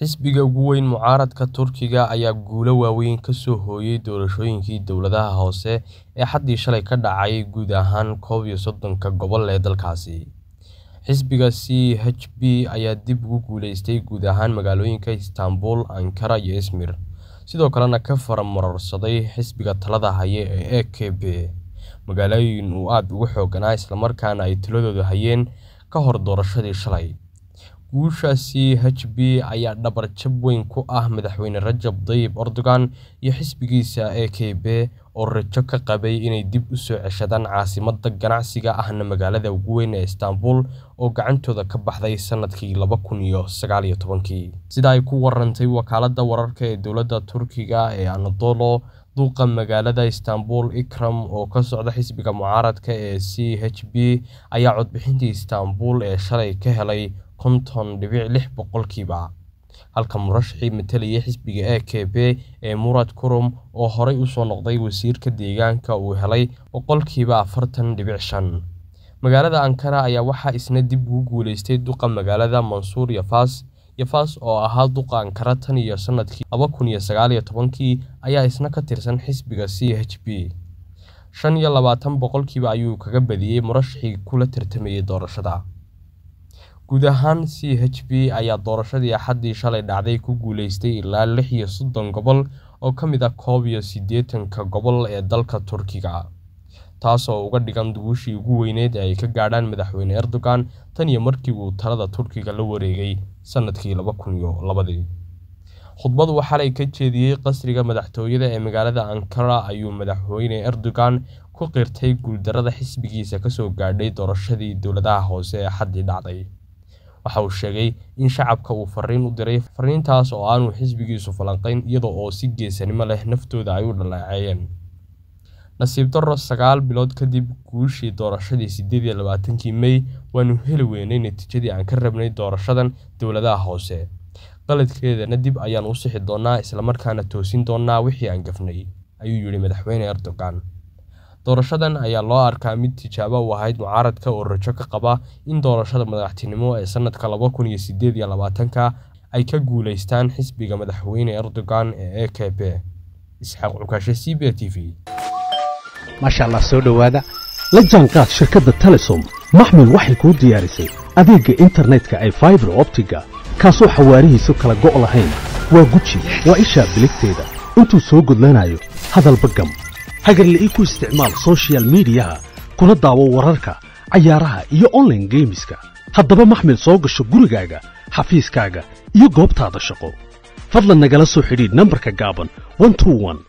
Xisbiga ugu weyn mucaaradka Turkiga ayaa guulo waaweyn ka soo hooyay doorashooyinkii dowladaha hoose ee xaddii shalay ka dhacay guud ahaan koob iyo soddonka gobol ee dalkaasi. Xisbiga c h b ayaa dib ugu guuleystay guud ahaan magaalooyinka Istanbul, Ankara iyo ismir sidoo kalena ka faramarorsaday xisbiga talada haye ee a k b magaalooyin uu aad ugu xooganaa islamarkaana ay tiradoodu hayeen ka hor doorashadii shalay guusha c h b ayaa dhabar jab weyn ku ah Madaxweyne Rajab dayib Erdogan iyo xisbigiisa a k b oo rajo ka qabay inay dib u soo ceshadaan caasimadda ganacsiga ahna magaalada ugu weyn ee Istanbul oo gacantooda ka baxday sanadkii laba kun iyo sagaal iyo tobankii sida ay ku warantay wakaaladda wararka ee dowladda Turkiga ee Anadolo duuqa magaalada Istanbul Ikram oo ka socda xisbiga mucaaradka ee c h b ayaa codbixintii Istanbul ee shalay ka helay konton dhibic lix boqolkiiba halka murashaxii matalaya xisbiga a k b ee murad kurum oo horay usoo noqday wasiirka deegaanka uu helay boqolkiiba afartan dhibic shan magaalada ankara ayaa waxaa isna dib ugu guuleystay duqa magaalada mansuur yafaas yafaas oo ahaa duqa ankara tan iyo sanadkii laba kun iyo sagaal iyo tobankii ayaa isna ka tirsan xisbiga c h b shan iyo labaatan boqolkiiba ayuu kaga badiyey murashaxii kula tartamayay doorashada guud ahaan c h p ayaa doorashadii axaddii shalay dhacday ku guulaystay ilaa lix iyo soddon gobol oo ka mid ah koob iyo siddeetanka gobol ee dalka turkiga taasoo uga dhigan duguushii ugu weyneed ee ay ka gaadhaan madaxweyne erdogan tan iyo markii uu talada turkiga la wareegay sanadkii laba kun iyo labadii khudbad uu xalay ka jeediyey qasriga madaxtooyada ee magaalada ankara ayuu madaxweyne erdogan ku qirtay guuldarada xisbigiisa kasoo gaadhay doorashadii dowladaha hoose ee xaddii dhacday waxa uu sheegay in shacabka uu fariin u diray fariintaas oo aanu xisbigiisu falanqayn iyada oo si geesanimo leh naftooda ay u dhalaaceeyeen nasiib darro sagaal bilood kadib guushii doorashadii sideed iyo labaatankii mey waanu heli weynay natiijadii aan ka rabnay doorashadan dowladaha hoose qaladkeedana dib ayaan u sixi doonaa islamarkaana toosin doonaa wixii aan gafnay ayuu yidhi madaxweyne erdogan doorashadan ayaa loo arkaa mid tijaabo u ahayd mucaaradka oo rajo ka qaba in doorashada madaxtinimo ee sannadka laba kun iyo sideed iyo labaatanka ay ka guulaystaan xisbiga madaxweyne erdogan ee e k b isxaaq cukaashe c b t v maasha allah soo dhowaada la jaanqaad shirkadda telesom maxmed waxay kuu diyaarisay adeega internetka ay faibar optiga kaasoo xawaarihiisu kala go' lahayn waa guji waa ishaa biligteeda intuu soo gudlanayo hadalba gam hagarle i ku isticmaal sochial midiyaha kuna daawo wararka cayaaraha iyo online geemiska haddaba maxmil soo gasho gurigaaga xafiiskaaga iyo goobtaada shaqo fadlan nagala soo xidhiidh nambarka gaaban